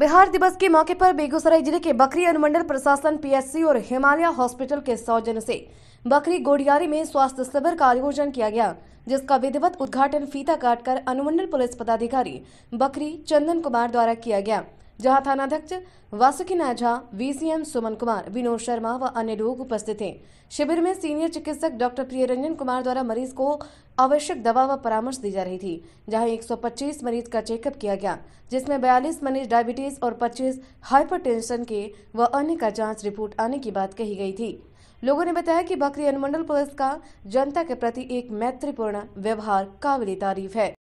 बिहार दिवस के मौके पर बेगूसराय जिले के बकरी अनुमंडल प्रशासन पीएससी और हिमालय हॉस्पिटल के सौजन से बकरी गोडियारी में स्वास्थ्य शिविर का आयोजन किया गया जिसका विधिवत उद्घाटन फीता काटकर अनुमंडल पुलिस पदाधिकारी बकरी चंदन कुमार द्वारा किया गया जहां थानाध्यक्ष वासुकी नाझा वीसीएम सुमन कुमार विनोद शर्मा व अन्य लोग उपस्थित थे शिविर में सीनियर चिकित्सक डॉक्टर प्रिय रंजन कुमार द्वारा मरीज को आवश्यक दवा व परामर्श दी जा रही थी जहां 125 मरीज का चेकअप किया गया जिसमें 42 मरीज डायबिटीज और 25 हाइपरटेंशन के व अन्य का जांच रिपोर्ट आने की बात कही गई थी लोगों ने बताया कि बकरी अनुमंडल पुलिस का जनता के प्रति एक मैत्रीपूर्ण व्यवहार काबिल तारीफ है